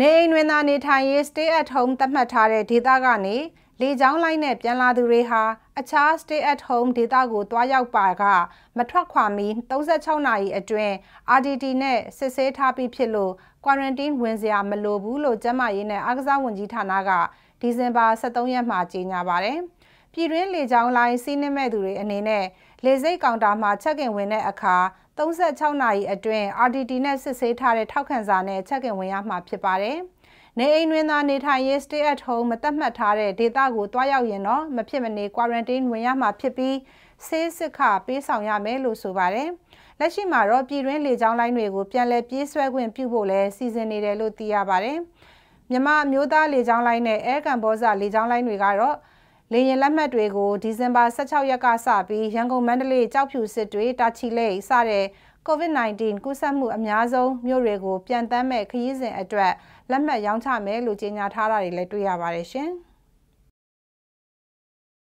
နေအိမ်တွင်သာနေထိုင်ရေး stay at home သတ်မှတ်ထားတဲ့ဒေသကနေလေကြောင်းလိုင်းနဲ့ပြန်လာသူတွေဟာအခြား stay at home ဒေသကိုတွားရောက်ပါကမထွက်ခွာမီ36နာရီအတွင်း RTT နဲ့စစ်ဆေးထားပြီးဖြစ်လို့ quarantine ဝင်စရာမလိုဘူးလို့ကျန်းမာရေးနဲ့အားကစားဝန်ကြီးဌာနကဒီဇင်ဘာ23ရက်မှာကြေညာပါတယ်။ပြည်တွင်းလေကြောင်းလိုင်းစီးနှင်းမဲ့သူတွေအနေနဲ့လေစိတ်ကောင်တာမှာချက်ကင်ဝင်တဲ့အခါ36နာရီအတွင်း RTT နဲ့စစ်ဆေးထားတဲ့ထောက်ခံစာနဲ့ချက်ကင်ဝင်ရမှာဖြစ်ပါတယ်။နေအိမ်တွင်သာနေထိုင်ရေး stay at home မသတ်မှတ်ထားတဲ့ဒေသကိုတွားရောက်ရင်တော့မဖြစ်မနေ quarantine ဝင်ရမှာဖြစ်ပြီးဆေးစစ်ခပေးဆောင်ရမယ်လို့ဆိုပါတယ်။လက်ရှိမှာတော့ပြည်တွင်းလေကြောင်းလိုင်းတွေကို ပြန်လည်ပြေးဆွဲခွင့်ပြုဖို့လည်းစီစဉ်နေတယ်လို့သိရပါတယ်။မြန်မာမျိုးသားလေကြောင်းလိုင်းနဲ့ Air Cambodia လေကြောင်းလိုင်းတွေကတော့လေရင်လက်မှတ်တွေကိုဒီဇင်ဘာ16ရက်ကစပြီးရန်ကုန်မန္တလေးကြောက်ဖြူစစ်တွေတာချီလိတ်စတဲ့ COVID-19 ကူးစက်မှုအများဆုံးမြို့တွေကို ပြန်တမ်းမဲ့ခရီးစဉ်အတွက်လက်မှတ်ရောင်းချမယ်လို့ကြေညာထားတာတွေလည်းတွေ့ရပါတယ်ရှင်။